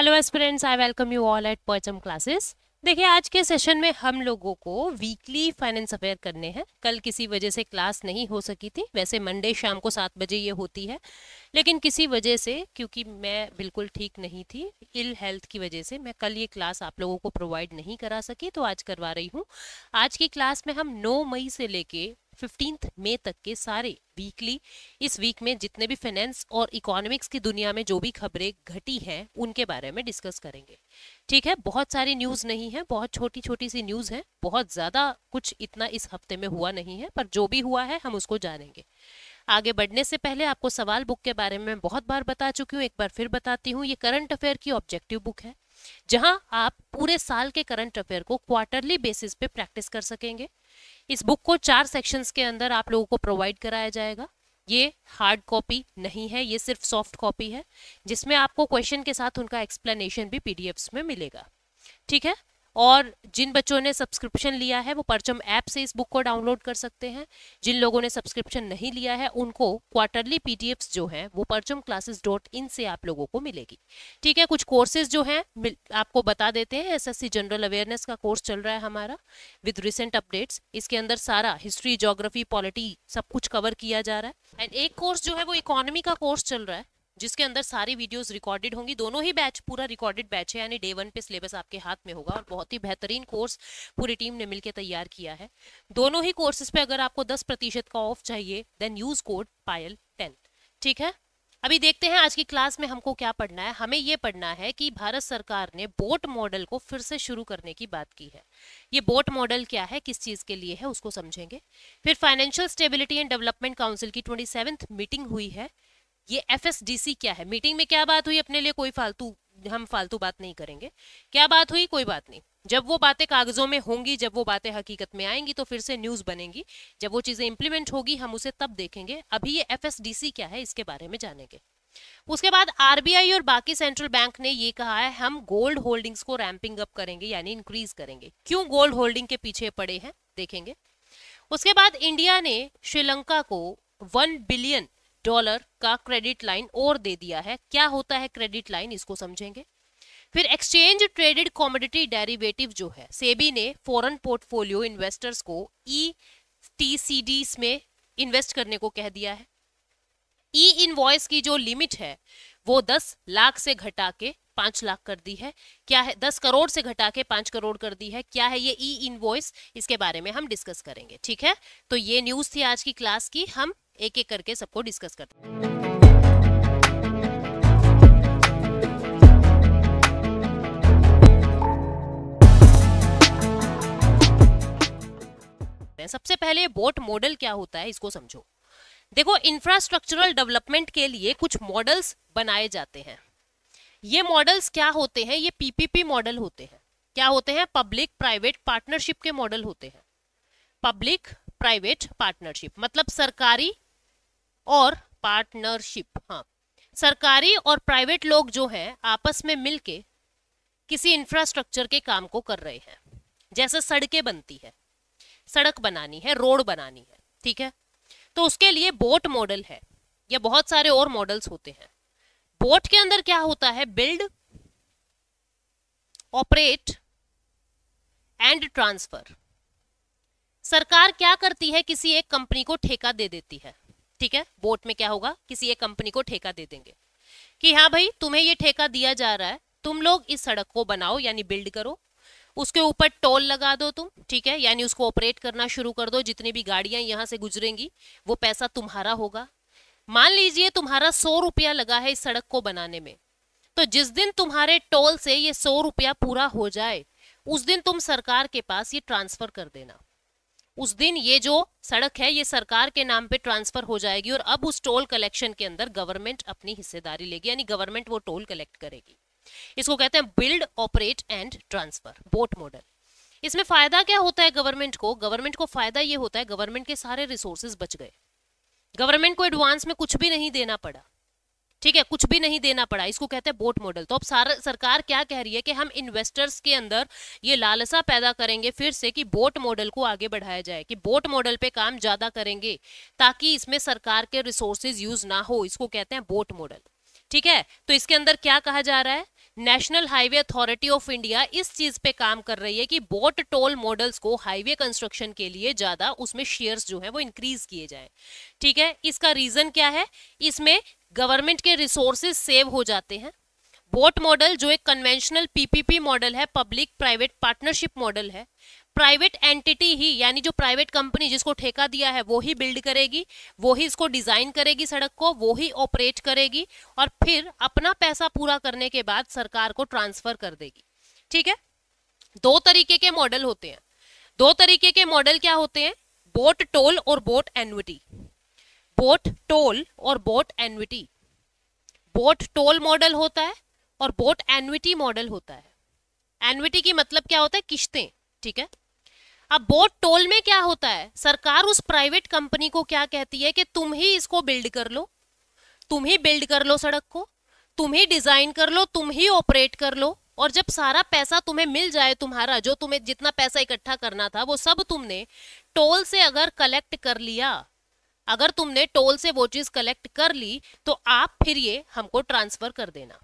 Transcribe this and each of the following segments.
hello aspirants I welcome you all at Parcham classes देखिए आज के सेशन में हम लोगों को वीकली फाइनेंस अफेयर करने हैं कल किसी वजह से क्लास नहीं हो सकी थी वैसे मंडे शाम को सात बजे ये होती है लेकिन किसी वजह से क्योंकि मैं बिल्कुल ठीक नहीं थी इल हेल्थ की वजह से मैं कल ये क्लास आप लोगों को प्रोवाइड नहीं करा सकी तो आज करवा रही हूँ आज की क्लास में हम नौ मई से लेके फिफ्टीन मई तक के सारे वीकली इस वीक में जितने भी फाइनेंस और इकोनॉमिक्स की दुनिया में जो भी खबरें घटी हैं उनके बारे में डिस्कस करेंगे ठीक है बहुत सारी न्यूज़ नहीं है बहुत छोटी छोटी सी न्यूज़ है बहुत ज़्यादा कुछ इतना इस हफ्ते में हुआ नहीं है पर जो भी हुआ है हम उसको जानेंगे आगे बढ़ने से पहले आपको सवाल बुक के बारे में बहुत बार बता चुकी हूँ एक बार फिर बताती हूँ ये करंट अफेयर की ऑब्जेक्टिव बुक है जहां आप पूरे साल के करंट अफेयर को क्वार्टरली बेसिस पे प्रैक्टिस कर सकेंगे इस बुक को चार सेक्शंस के अंदर आप लोगों को प्रोवाइड कराया जाएगा ये हार्ड कॉपी नहीं है ये सिर्फ सॉफ्ट कॉपी है जिसमें आपको क्वेश्चन के साथ उनका एक्सप्लेनेशन भी पीडीएफ्स में मिलेगा ठीक है और जिन बच्चों ने सब्सक्रिप्शन लिया है वो परचम ऐप से इस बुक को डाउनलोड कर सकते हैं जिन लोगों ने सब्सक्रिप्शन नहीं लिया है उनको क्वार्टरली पीडीएफ्स जो हैं वो परचम क्लासेस डॉट इन से आप लोगों को मिलेगी ठीक है कुछ कोर्सेज जो हैं आपको बता देते हैं एसएससी जनरल अवेयरनेस का कोर्स चल रहा है हमारा विद रिसेंट अपडेट्स इसके अंदर सारा हिस्ट्री जोग्राफी पॉलिटी सब कुछ कवर किया जा रहा है एंड एक कोर्स जो है वो इकोनॉमी का कोर्स चल रहा है जिसके अंदर सारी वीडियोस रिकॉर्डेड होंगी दोनों ही बैच पूरा रिकॉर्डेड बैच है यानी डे वन पे सिलेबस आपके हाथ में होगा और बहुत ही बेहतरीन कोर्स पूरी टीम ने मिलकर तैयार किया है दोनों ही कोर्सेज पे अगर आपको दस प्रतिशत का ऑफ चाहिए then use code Payal ten ठीक है अभी देखते हैं आज की क्लास में हमको क्या पढ़ना है हमें ये पढ़ना है कि भारत सरकार ने बोट मॉडल को फिर से शुरू करने की बात की है ये बोट मॉडल क्या है किस चीज़ के लिए है उसको समझेंगे फिर financial stability and development council की ट्वेंटी मीटिंग हुई है ये एफ क्या है मीटिंग में क्या बात हुई अपने लिए कोई फालतू हम फालतू बात नहीं करेंगे क्या बात हुई कोई बात नहीं जब वो बातें कागजों में होंगी जब वो बातें हकीकत में आएंगी तो फिर से न्यूज बनेंगी जब वो चीजें इंप्लीमेंट होगी हम उसे तब देखेंगे अभी ये एफएसडीसी क्या है इसके बारे में जानेंगे उसके बाद आरबीआई और बाकी सेंट्रल बैंक ने ये कहा है हम गोल्ड होल्डिंग्स को रैंपिंग अप करेंगे यानी इंक्रीज करेंगे क्यों गोल्ड होल्डिंग के पीछे पड़े हैं देखेंगे उसके बाद इंडिया ने श्रीलंका को वन बिलियन डॉलर का क्रेडिट लाइन और दे दिया है क्या होता है क्रेडिट लाइन इसको समझेंगे फिर एक्सचेंज ट्रेडेड कॉमोडिटी डेरिवेटिव जो है सेबी ने फॉरेन पोर्टफोलियो इन्वेस्टर्स को ई e टी में इन्वेस्ट करने को कह दिया है ई e इन्वॉइस की जो लिमिट है वो दस लाख से घटा के पांच लाख कर दी है क्या है दस करोड़ से घटा के पांच करोड़ कर दी है क्या है ये ई इनवॉइस इसके बारे में हम डिस्कस करेंगे ठीक है तो ये न्यूज थी आज की क्लास की हम एक एक करके सबको डिस्कस करते हैं सबसे पहले बोट मॉडल क्या होता है इसको समझो देखो इंफ्रास्ट्रक्चरल डेवलपमेंट के लिए कुछ मॉडल्स बनाए जाते हैं ये मॉडल्स क्या होते हैं ये पीपीपी मॉडल होते हैं क्या होते हैं पब्लिक प्राइवेट पार्टनरशिप के मॉडल होते हैं पब्लिक प्राइवेट पार्टनरशिप मतलब सरकारी और पार्टनरशिप हाँ सरकारी और प्राइवेट लोग जो हैं आपस में मिलके किसी इंफ्रास्ट्रक्चर के काम को कर रहे हैं जैसे सड़कें बनती है सड़क बनानी है रोड बनानी है ठीक है तो उसके लिए बोट मॉडल है या बहुत सारे और मॉडल्स होते हैं बोट के अंदर क्या होता है बिल्ड ऑपरेट एंड ट्रांसफर सरकार क्या करती है किसी एक कंपनी को ठेका दे देती है ठीक है बोट में क्या होगा किसी एक कंपनी को ठेका दे देंगे कि हाँ भाई तुम्हें ये ठेका दिया जा रहा है तुम लोग इस सड़क को बनाओ यानी बिल्ड करो उसके ऊपर टोल लगा दो तुम ठीक है यानी उसको ऑपरेट करना शुरू कर दो जितनी भी गाड़ियां यहाँ से गुजरेंगी वो पैसा तुम्हारा होगा मान लीजिए तुम्हारा सौ रुपया लगा है इस सड़क को बनाने में तो जिस दिन तुम्हारे टोल से ये सौ रुपया पूरा हो जाए उस दिन तुम सरकार के पास ये ट्रांसफर कर देना उस दिन ये जो सड़क है ये सरकार के नाम पे ट्रांसफर हो जाएगी और अब उस टोल कलेक्शन के अंदर गवर्नमेंट अपनी हिस्सेदारी लेगी यानी गवर्नमेंट वो टोल कलेक्ट करेगी इसको कहते हैं build operate and transfer BOT model इसमें फायदा क्या होता है गवर्नमेंट को गवर्नमेंट को फायदा ये होता है गवर्नमेंट के सारे रिसोर्सेज बच गए गवर्नमेंट को एडवांस में कुछ भी नहीं देना पड़ा ठीक है कुछ भी नहीं देना पड़ा इसको कहते हैं बोट मॉडल तो अब सारा सरकार क्या कह रही है कि हम इन्वेस्टर्स के अंदर ये लालसा पैदा करेंगे फिर से कि बोट मॉडल को आगे बढ़ाया जाए कि बोट मॉडल पे काम ज्यादा करेंगे ताकि इसमें सरकार के रिसोर्सेज यूज ना हो इसको कहते हैं बोट मॉडल ठीक है तो इसके अंदर क्या कहा जा रहा है national highway authority of India इस चीज पे काम कर रही है कि बोट टोल मॉडल्स को हाईवे कंस्ट्रक्शन के लिए ज्यादा उसमें शेयर्स जो है वो इंक्रीज किए जाए ठीक है इसका रीजन क्या है इसमें गवर्नमेंट के रिसोर्सेज सेव हो जाते हैं बोट मॉडल जो एक कन्वेंशनल पीपीपी मॉडल है पब्लिक प्राइवेट पार्टनरशिप मॉडल है प्राइवेट एंटिटी ही यानी जो प्राइवेट कंपनी जिसको ठेका दिया है वो ही बिल्ड करेगी वो ही इसको डिज़ाइन करेगी सड़क को वो ही ऑपरेट करेगी और फिर अपना पैसा पूरा करने के बाद सरकार को ट्रांसफर कर देगी ठीक है दो तरीके के मॉडल होते हैं दो तरीके के मॉडल क्या होते हैं बोट टोल और बोट एनविटी बोट टोल और BOT annuity BOT toll model होता है और बोट एनविटी मॉडल होता है एनविटी की मतलब क्या होता है किश्तें ठीक है अब बोट टोल में क्या होता है सरकार उस प्राइवेट कंपनी को क्या कहती है कि तुम ही इसको बिल्ड कर लो तुम ही बिल्ड कर लो सड़क को तुम ही डिजाइन कर लो तुम ही ऑपरेट कर लो और जब सारा पैसा तुम्हें मिल जाए तुम्हारा जो तुम्हें जितना पैसा इकट्ठा करना था वो सब तुमने टोल से अगर कलेक्ट कर लिया अगर तुमने टोल से वो चीज कलेक्ट कर ली तो आप फिर ये हमको ट्रांसफर कर देना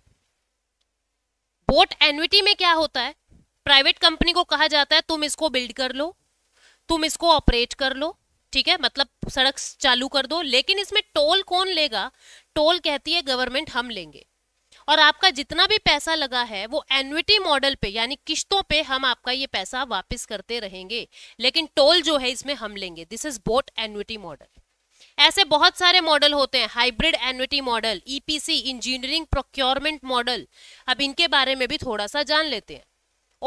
बोट एनविटी में क्या होता है प्राइवेट कंपनी को कहा जाता है तुम इसको बिल्ड कर लो तुम इसको ऑपरेट कर लो ठीक है मतलब सड़क चालू कर दो लेकिन इसमें टोल कौन लेगा टोल कहती है गवर्नमेंट हम लेंगे और आपका जितना भी पैसा लगा है वो एनविटी मॉडल पे यानी किश्तों पे हम आपका ये पैसा वापस करते रहेंगे लेकिन टोल जो है इसमें हम लेंगे this is BOT annuity model ऐसे बहुत सारे मॉडल होते हैं hybrid annuity model EPC engineering procurement model अब इनके बारे में भी थोड़ा सा जान लेते हैं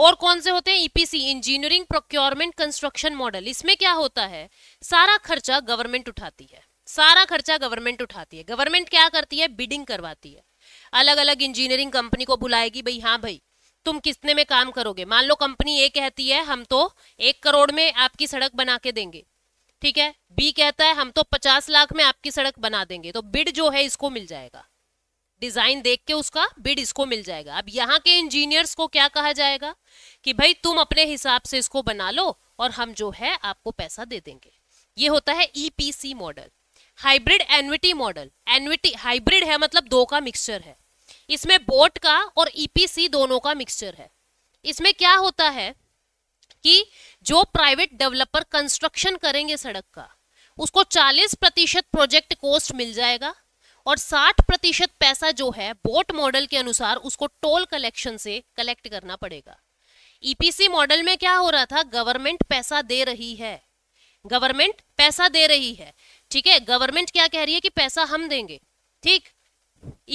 और कौन से होते हैं EPC engineering procurement construction model इसमें क्या होता है सारा खर्चा गवर्नमेंट उठाती है सारा खर्चा गवर्नमेंट उठाती है गवर्नमेंट क्या करती है बिडिंग करवाती है अलग अलग इंजीनियरिंग कंपनी को बुलाएगी भाई हाँ भाई तुम कितने में काम करोगे मान लो कंपनी ए कहती है हम तो एक करोड़ में आपकी सड़क बना के देंगे ठीक है बी कहता है हम तो पचास लाख में आपकी सड़क बना देंगे तो बिड जो है इसको मिल जाएगा डिजाइन देख के उसका बिड इसको मिल जाएगा अब यहाँ के इंजीनियर्स को क्या कहा जाएगा कि भाई तुम अपने हिसाब से इसको बना लो और हम जो है आपको पैसा दे देंगे ये होता है EPC model hybrid annuity model annuity hybrid है मतलब दो का मिक्सचर है इसमें बोट का और ईपीसी e दोनों का मिक्सचर है इसमें क्या होता है कि जो प्राइवेट डेवलपर कंस्ट्रक्शन करेंगे सड़क का उसको 40 प्रतिशत प्रोजेक्ट कॉस्ट मिल जाएगा और 60 प्रतिशत पैसा जो है बोट मॉडल के अनुसार उसको टोल कलेक्शन से कलेक्ट करना पड़ेगा ईपीसी e मॉडल में क्या हो रहा था गवर्नमेंट पैसा दे रही है गवर्नमेंट पैसा दे रही है ठीक है गवर्नमेंट क्या कह रही है कि पैसा हम देंगे ठीक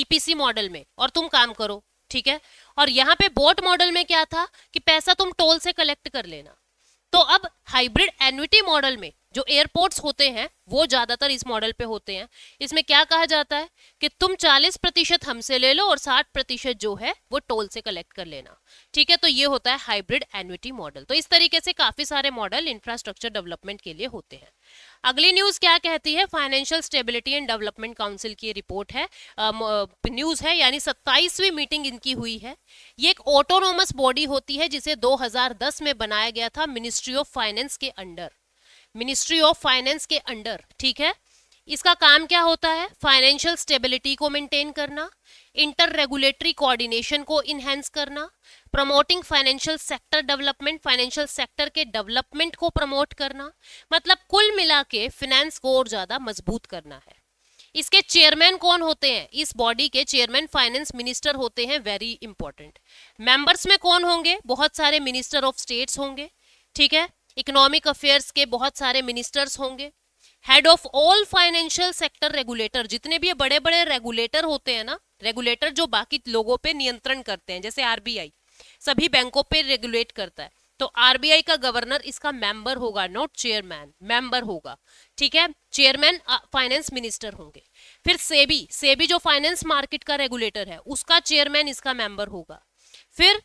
ईपीसी e मॉडल में और तुम काम करो ठीक है और यहाँ पे बोट मॉडल में क्या था कि पैसा तुम टोल से कलेक्ट कर लेना तो अब हाइब्रिड एनुटी मॉडल में जो एयरपोर्ट्स होते हैं वो ज़्यादातर इस मॉडल पे होते हैं इसमें क्या कहा जाता है कि तुम 40 प्रतिशत हमसे ले लो और 60 प्रतिशत जो है वो टोल से कलेक्ट कर लेना ठीक है तो ये होता है हाइब्रिड एनुटी मॉडल तो इस तरीके से काफ़ी सारे मॉडल इंफ्रास्ट्रक्चर डेवलपमेंट के लिए होते हैं अगली न्यूज़ क्या कहती है financial stability and development council की रिपोर्ट है न्यूज़ है यानी सत्ताईसवीं मीटिंग इनकी हुई है ये एक ऑटोनोमस बॉडी होती है जिसे 2010 में बनाया गया था मिनिस्ट्री ऑफ फाइनेंस के अंडर मिनिस्ट्री ऑफ फाइनेंस के अंडर ठीक है इसका काम क्या होता है फाइनेंशियल स्टेबिलिटी को मेंटेन करना इंटर रेगुलेटरी कोऑर्डिनेशन को इनहेंस करना promoting financial sector development financial sector के डेवलपमेंट को प्रमोट करना मतलब कुल मिला के फिनेंस को और ज़्यादा मजबूत करना है इसके चेयरमैन कौन होते हैं इस बॉडी के चेयरमैन फाइनेंस मिनिस्टर होते हैं वेरी इंपॉर्टेंट मेंबर्स में कौन होंगे बहुत सारे मिनिस्टर ऑफ स्टेट्स होंगे ठीक है इकोनॉमिक अफेयर्स के बहुत सारे मिनिस्टर्स होंगे head of all financial sector regulator जितने भी बड़े बड़े रेगुलेटर होते हैं ना रेगुलेटर जो बाकी लोगों पे नियंत्रण करते हैं जैसे आरबीआई सभी बैंकों पे रेगुलेट करता है तो आरबीआई का गवर्नर इसका मेंबर होगा नॉट चेयरमैन मेंबर होगा ठीक है चेयरमैन फाइनेंस मिनिस्टर होंगे फिर सेबी सेबी जो फाइनेंस मार्केट का रेगुलेटर है उसका चेयरमैन इसका मेंबर होगा फिर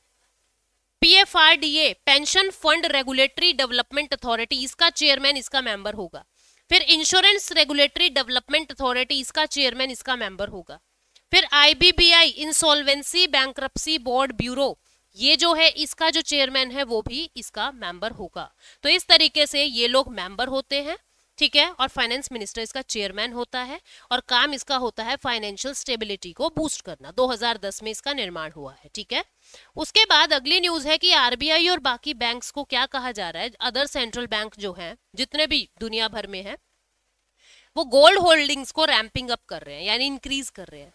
PFRDA pension fund regulatory development authority इसका चेयरमैन इसका मेंबर होगा फिर इंश्योरेंस रेगुलेटरी डेवलपमेंट अथॉरिटी इसका चेयरमैन इसका मेंबर होगा फिर IBBI insolvency bankruptcy board bureau ये जो है इसका जो चेयरमैन है वो भी इसका मेंबर होगा तो इस तरीके से ये लोग मेंबर होते हैं ठीक है और फाइनेंस मिनिस्टर इसका चेयरमैन होता है और काम इसका होता है फाइनेंशियल स्टेबिलिटी को बूस्ट करना 2010 में इसका निर्माण हुआ है ठीक है उसके बाद अगली न्यूज है कि आरबीआई और बाकी बैंक्स को क्या कहा जा रहा है अदर सेंट्रल बैंक जो है जितने भी दुनिया भर में है वो गोल्ड होल्डिंग्स को रैंपिंग अप कर रहे हैं यानी इंक्रीज कर रहे हैं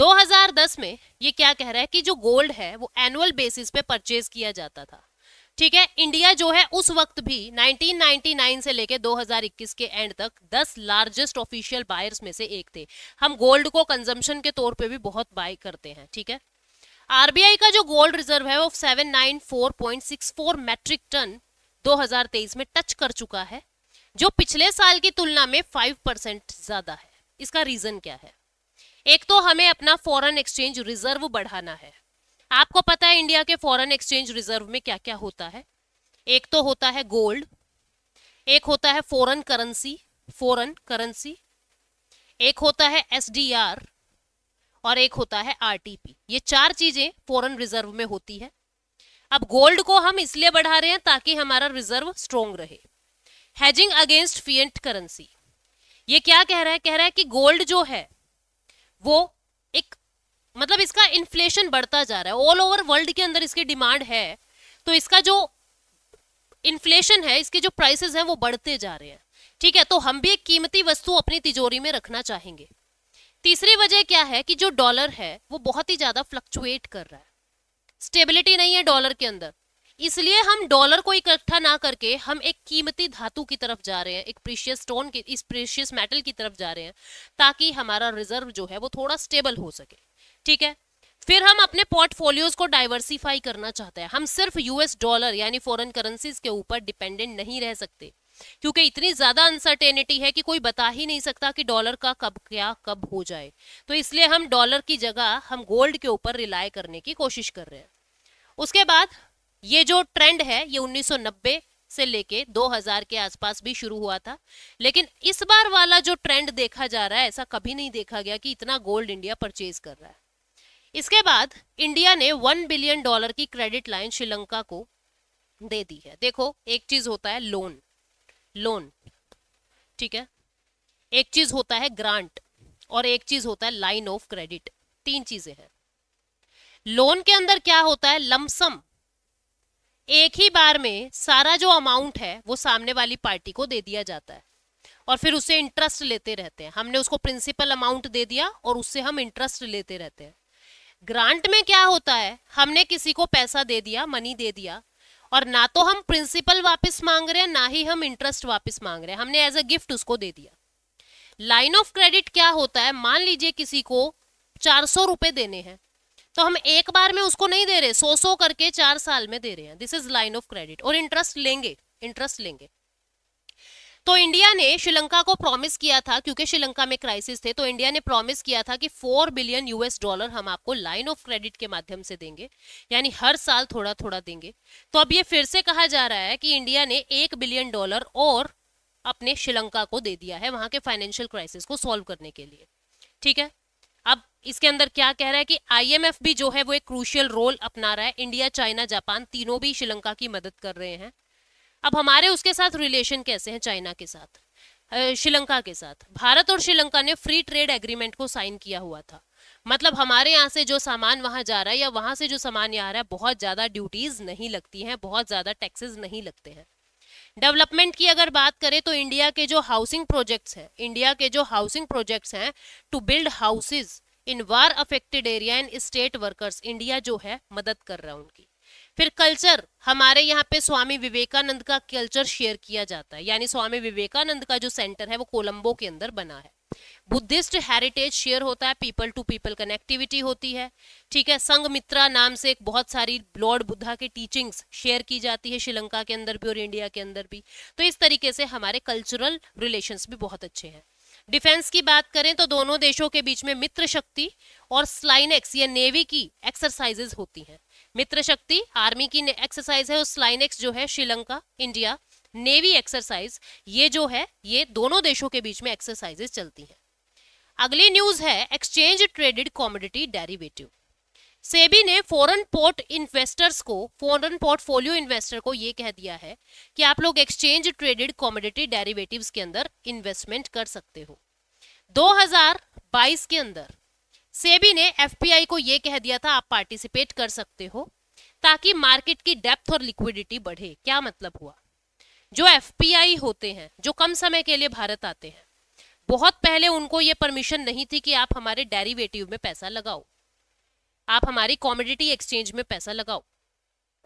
2010 में ये क्या कह रहा है कि जो गोल्ड है वो एनुअल बेसिस पे परचेज किया जाता था ठीक है इंडिया जो है उस वक्त भी 1999 से लेके 2021 के एंड तक 10 लार्जेस्ट ऑफिशियल बायर्स में से एक थे हम गोल्ड को कंजम्पशन के तौर पे भी बहुत बाय करते हैं ठीक है आरबीआई का जो गोल्ड रिजर्व है वो 794.64 मैट्रिक टन 2023 में टच कर चुका है जो पिछले साल की तुलना में फाइव परसेंट ज्यादा है इसका रीजन क्या है एक तो हमें अपना फॉरन एक्सचेंज रिजर्व बढ़ाना है आपको पता है इंडिया के फॉरेन एक्सचेंज रिजर्व में क्या क्या होता है एक तो होता है गोल्ड एक होता है फॉरेन करेंसी फॉरेन करेंसी एक होता है एसडीआर और एक होता है आरटीपी ये चार चीजें फॉरेन रिजर्व में होती है अब गोल्ड को हम इसलिए बढ़ा रहे हैं ताकि हमारा रिजर्व स्ट्रोंग रहे हैजिंग अगेंस्ट फियंट करेंसी ये क्या कह रहा है कह रहा है कि गोल्ड जो है वो मतलब इसका इन्फ्लेशन बढ़ता जा रहा है ऑल ओवर वर्ल्ड के अंदर इसकी डिमांड है तो इसका जो इन्फ्लेशन है इसके जो प्राइसेस हैं वो बढ़ते जा रहे हैं ठीक है तो हम भी एक कीमती वस्तु अपनी तिजोरी में रखना चाहेंगे तीसरी वजह क्या है कि जो डॉलर है वो बहुत ही ज़्यादा फ्लक्चुएट कर रहा है स्टेबिलिटी नहीं है डॉलर के अंदर इसलिए हम डॉलर को इकट्ठा ना करके हम एक कीमती धातु की तरफ जा रहे हैं एक प्रीशियस स्टोन की इस प्रीशियस मेटल की तरफ जा रहे हैं ताकि हमारा रिजर्व जो है वो थोड़ा स्टेबल हो सके ठीक है फिर हम अपने पोर्टफोलियोज को डाइवर्सिफाई करना चाहते हैं हम सिर्फ यूएस डॉलर यानी फॉरेन करेंसीज के ऊपर डिपेंडेंट नहीं रह सकते क्योंकि इतनी ज्यादा अनसर्टेनिटी है कि कोई बता ही नहीं सकता कि डॉलर का कब क्या कब हो जाए तो इसलिए हम डॉलर की जगह हम गोल्ड के ऊपर रिलाय करने की कोशिश कर रहे हैं उसके बाद ये जो ट्रेंड है ये 1990 से लेके 2000 के आसपास भी शुरू हुआ था लेकिन इस बार वाला जो ट्रेंड देखा जा रहा है ऐसा कभी नहीं देखा गया कि इतना गोल्ड इंडिया परचेज कर रहा है इसके बाद इंडिया ने वन बिलियन डॉलर की क्रेडिट लाइन श्रीलंका को दे दी है देखो एक चीज होता है लोन लोन ठीक है एक चीज होता है ग्रांट और एक चीज होता है लाइन ऑफ क्रेडिट तीन चीजें हैं लोन के अंदर क्या होता है लमसम एक ही बार में सारा जो अमाउंट है वो सामने वाली पार्टी को दे दिया जाता है और फिर उसे इंटरेस्ट लेते रहते हैं हमने उसको प्रिंसिपल अमाउंट दे दिया और उससे हम इंटरेस्ट लेते रहते हैं ग्रांट में क्या होता है हमने किसी को पैसा दे दिया मनी दे दिया और ना तो हम प्रिंसिपल वापस मांग रहे हैं ना ही हम इंटरेस्ट वापस मांग रहे हैं हमने एज अ गिफ्ट उसको दे दिया लाइन ऑफ क्रेडिट क्या होता है मान लीजिए किसी को चार सौ रुपए देने हैं तो हम एक बार में उसको नहीं दे रहे सौ सौ करके चार साल में दे रहे हैं this is line of credit और इंटरेस्ट लेंगे इंटरेस्ट लेंगे तो इंडिया ने श्रीलंका को प्रॉमिस किया था क्योंकि श्रीलंका में क्राइसिस थे तो इंडिया ने प्रॉमिस किया था कि फोर बिलियन यूएस डॉलर हम आपको लाइन ऑफ क्रेडिट के माध्यम से देंगे यानी हर साल थोड़ा थोड़ा देंगे तो अब ये फिर से कहा जा रहा है कि इंडिया ने एक बिलियन डॉलर और अपने श्रीलंका को दे दिया है वहां के फाइनेंशियल क्राइसिस को सॉल्व करने के लिए ठीक है अब इसके अंदर क्या कह रहा है कि आईएमएफ भी जो है वो एक क्रूशियल रोल अपना रहा है इंडिया चाइना जापान तीनों भी श्रीलंका की मदद कर रहे हैं अब हमारे उसके साथ रिलेशन कैसे हैं चाइना के साथ श्रीलंका के साथ भारत और श्रीलंका ने फ्री ट्रेड एग्रीमेंट को साइन किया हुआ था मतलब हमारे यहाँ से जो सामान वहाँ जा रहा है या वहाँ से जो सामान यहाँ आ रहा है बहुत ज़्यादा ड्यूटीज़ नहीं लगती हैं बहुत ज़्यादा टैक्सेस नहीं लगते हैं डेवलपमेंट की अगर बात करें तो इंडिया के जो हाउसिंग प्रोजेक्ट्स हैं इंडिया के जो हाउसिंग प्रोजेक्ट्स हैं to build houses in war affected area and state workers India जो है मदद कर रहा है उनकी फिर कल्चर हमारे यहाँ पे स्वामी विवेकानंद का कल्चर शेयर किया जाता है यानी स्वामी विवेकानंद का जो सेंटर है वो कोलंबो के अंदर बना है बुद्धिस्ट हेरिटेज शेयर होता है पीपल टू पीपल कनेक्टिविटी होती है ठीक है संघ मित्रा नाम से एक बहुत सारी लॉर्ड बुद्धा के टीचिंग्स शेयर की जाती है श्रीलंका के अंदर भी और इंडिया के अंदर भी तो इस तरीके से हमारे कल्चरल रिलेशंस भी बहुत अच्छे हैं डिफेंस की बात करें तो दोनों देशों के बीच में मित्र शक्ति और स्लाइनेक्स या नेवी की एक्सरसाइजेज होती हैं मित्र शक्ति आर्मी की एक्सरसाइज है और स्लाइनेक्स जो है श्रीलंका इंडिया नेवी एक्सरसाइज ये जो है ये दोनों देशों के बीच में एक्सरसाइजेज चलती हैं अगली न्यूज है exchange traded commodity derivative SEBI ने फॉरेन पोर्ट इन्वेस्टर्स को फॉरेन पोर्टफोलियो इन्वेस्टर को ये कह दिया है कि आप लोग एक्सचेंज ट्रेडेड कॉमोडिटी डेरिवेटिव्स के अंदर इन्वेस्टमेंट कर सकते हो 2022 के अंदर सेबी ने एफपीआई को ये कह दिया था आप पार्टिसिपेट कर सकते हो ताकि मार्केट की डेप्थ और लिक्विडिटी बढ़े क्या मतलब हुआ जो एफ होते हैं जो कम समय के लिए भारत आते हैं बहुत पहले उनको ये परमिशन नहीं थी कि आप हमारे डेरिवेटिव में पैसा लगाओ आप हमारी कॉमोडिटी एक्सचेंज में पैसा लगाओ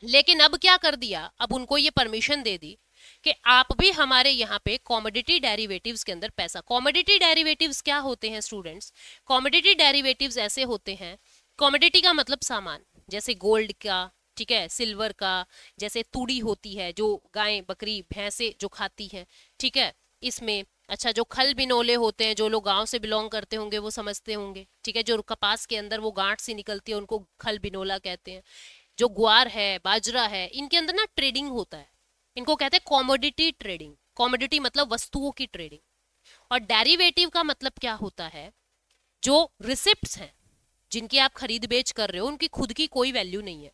लेकिन अब क्या कर दिया अब उनको ये परमिशन दे दी कि आप भी हमारे यहाँ पे कॉमोडिटी डेरिवेटिव्स के अंदर पैसा कॉमोडिटी डेरिवेटिव्स क्या होते हैं स्टूडेंट्स कॉमोडिटी डेरिवेटिव्स ऐसे होते हैं कॉमोडिटी का मतलब सामान जैसे गोल्ड का ठीक है सिल्वर का जैसे तूड़ी होती है जो गाय बकरी भैंसे जो खाती हैं ठीक है इसमें अच्छा जो खल बिनोले होते हैं जो लोग गांव से बिलोंग करते होंगे वो समझते होंगे ठीक है जो कपास के अंदर वो गांठ सी निकलती है उनको खल बिनोला कहते हैं जो ग्वार है बाजरा है इनके अंदर ना ट्रेडिंग होता है इनको कहते हैं कॉमोडिटी ट्रेडिंग कॉमोडिटी मतलब वस्तुओं की ट्रेडिंग और डेरिवेटिव का मतलब क्या होता है जो रिसिप्ट हैं जिनकी आप खरीद बेच कर रहे हो उनकी खुद की कोई वैल्यू नहीं है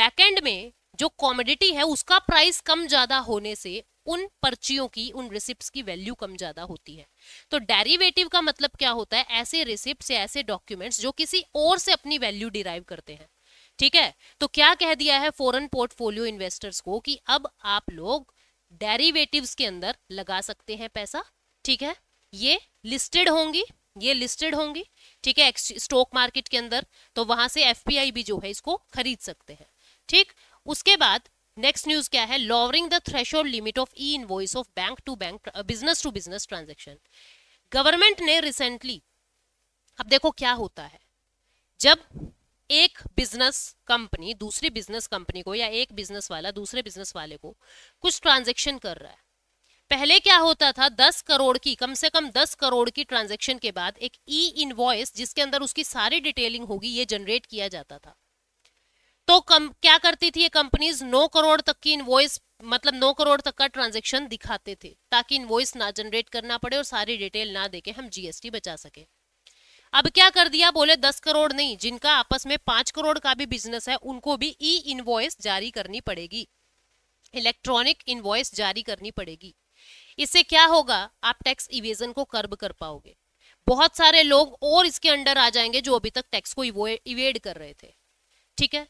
बैकेंड में जो कॉमोडिटी है उसका प्राइस कम ज्यादा होने से उन पर्चियों की उन रिसिप्ट की वैल्यू कम ज्यादा होती है तो डेरिवेटिव का मतलब क्या होता है ऐसे रिसिप्ट या ऐसे डॉक्यूमेंट्स जो किसी और से अपनी वैल्यू डिराइव करते हैं ठीक है तो क्या कह दिया है फॉरेन पोर्टफोलियो इन्वेस्टर्स को कि अब आप लोग डेरिवेटिव्स के अंदर लगा सकते हैं पैसा ठीक है ये लिस्टेड होंगी ये लिस्टेड होंगी ठीक है स्टॉक मार्केट के अंदर तो वहां से एफपीआई भी जो है इसको खरीद सकते हैं ठीक उसके बाद नेक्स्ट न्यूज क्या है lowering the thresh limit of E invoice of bank to bank business to business transaction government ने रिसेंटली अब देखो क्या होता है जब एक बिजनेस कंपनी दूसरी बिजनेस कंपनी को या एक बिजनेस वाला दूसरे बिजनेस वाले को कुछ ट्रांजेक्शन कर रहा है पहले क्या होता था दस करोड़ की कम से कम दस करोड़ की ट्रांजेक्शन के बाद एक ई इनवॉइस जिसके अंदर उसकी सारी डिटेलिंग होगी ये जनरेट किया जाता था तो कम क्या करती थी ये कंपनीज नौ करोड़ तक की इनवॉइस मतलब नौ करोड़ तक का ट्रांजेक्शन दिखाते थे ताकि इनवॉइस ना जनरेट करना पड़े और सारी डिटेल ना देके हम जीएसटी बचा सके अब क्या कर दिया बोले दस करोड़ नहीं जिनका आपस में पांच करोड़ का भी बिजनेस है उनको भी ई इन्वॉइस जारी करनी पड़ेगी इलेक्ट्रॉनिक इन्वॉइस जारी करनी पड़ेगी इससे क्या होगा आप टैक्स इवेजन को कर्ब कर पाओगे बहुत सारे लोग और इसके अंडर आ जाएंगे जो अभी तक टैक्स को इवेड कर रहे थे ठीक है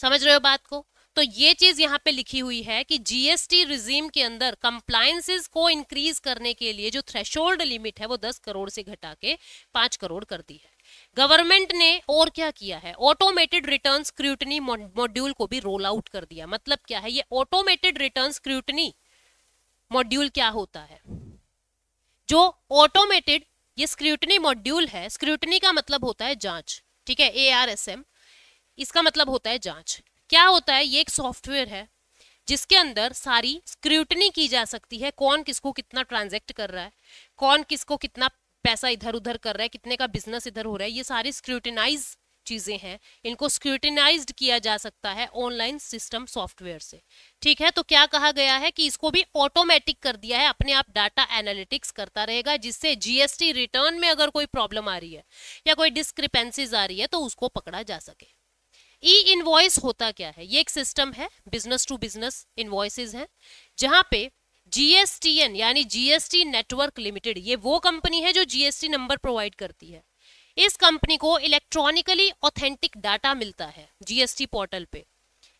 समझ रहे हो बात को तो ये चीज यहाँ पे लिखी हुई है कि जीएसटी रिजीम के अंदर कंप्लायसेज को इंक्रीज करने के लिए जो थ्रेशोल्ड लिमिट है वो दस करोड़ से घटा के पांच करोड़ कर दी है गवर्नमेंट ने और क्या किया है ऑटोमेटेड रिटर्न स्क्रूटनी मॉड्यूल को भी रोल आउट कर दिया मतलब क्या है ये ऑटोमेटेड रिटर्न स्क्रूटनी मॉड्यूल क्या होता है जो ऑटोमेटेड ये स्क्रूटनी मॉड्यूल है स्क्रूटनी का मतलब होता है जांच ठीक है ए आर एस एम इसका मतलब होता है जांच क्या होता है ये एक सॉफ्टवेयर है जिसके अंदर सारी स्क्रूटनी की जा सकती है कौन किसको कितना ट्रांजेक्ट कर रहा है कौन किसको कितना पैसा इधर उधर कर रहा है कितने का बिजनेस इधर हो रहा है ये सारी स्क्रूटिनाइज चीज़ें हैं इनको स्क्रूटिनाइज किया जा सकता है ऑनलाइन सिस्टम सॉफ्टवेयर से ठीक है तो क्या कहा गया है कि इसको भी ऑटोमेटिक कर दिया है अपने आप डाटा एनालिटिक्स करता रहेगा जिससे जीएसटी रिटर्न में अगर कोई प्रॉब्लम आ रही है या कोई डिस्क्रिपेंसीज आ रही है तो उसको पकड़ा जा सके ई इन्वॉइस होता क्या है ये एक सिस्टम है बिजनेस टू बिजनेस इन्वॉइसेज हैं जहां पे जीएसटीएन यानी जीएसटी नेटवर्क लिमिटेड ये वो कंपनी है जो जीएसटी नंबर प्रोवाइड करती है इस कंपनी को इलेक्ट्रॉनिकली ऑथेंटिक डाटा मिलता है जीएसटी पोर्टल पे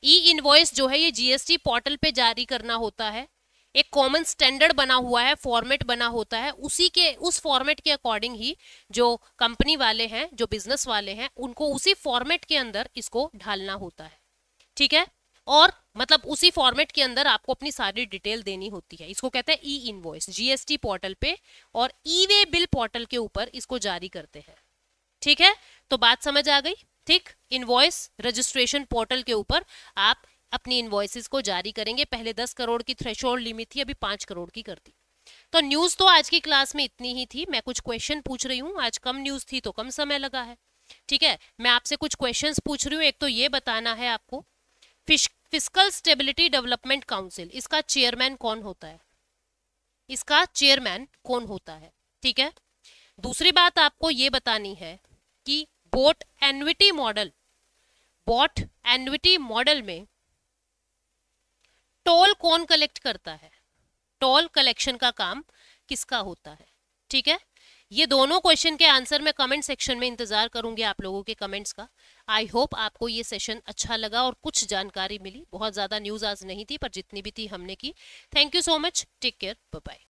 ई इन्वॉइस जो है ये जीएसटी पोर्टल पे जारी करना होता है एक कॉमन स्टैंडर्ड बना हुआ है फॉर्मेट बना होता है उसी के उस फॉर्मेट के अकॉर्डिंग ही जो कंपनी वाले हैं जो बिजनेस वाले हैं उनको उसी फॉर्मेट के अंदर इसको ढालना होता है ठीक है और मतलब उसी फॉर्मेट के अंदर आपको अपनी सारी डिटेल देनी होती है इसको कहते हैं ई इनवॉइस जीएसटी पोर्टल पे और ई वे बिल पोर्टल के ऊपर इसको जारी करते हैं ठीक है तो बात समझ आ गई ठीक इनवॉइस रजिस्ट्रेशन पोर्टल के ऊपर आप अपनी इन्वॉइसिस को जारी करेंगे पहले दस करोड़ की थ्रेश लिमिट थी अभी पांच करोड़ की कर दी तो न्यूज़ तो आज की क्लास में इतनी ही थी मैं कुछ क्वेश्चन पूछ रही हूँ आज कम न्यूज़ थी तो कम समय लगा है ठीक है मैं आपसे कुछ क्वेश्चंस पूछ रही हूँ एक तो ये बताना है आपको fish physical stability development council इसका चेयरमैन कौन होता है इसका चेयरमैन कौन होता है ठीक है दूसरी बात आपको ये बतानी है कि BOT annuity model BOT annuity model में टोल कौन कलेक्ट करता है टोल कलेक्शन का काम किसका होता है ठीक है ये दोनों क्वेश्चन के आंसर मैं कमेंट सेक्शन में इंतजार करूंगी आप लोगों के कमेंट्स का आई होप आपको ये सेशन अच्छा लगा और कुछ जानकारी मिली बहुत ज्यादा न्यूज आज नहीं थी पर जितनी भी थी हमने की thank you so much take care bye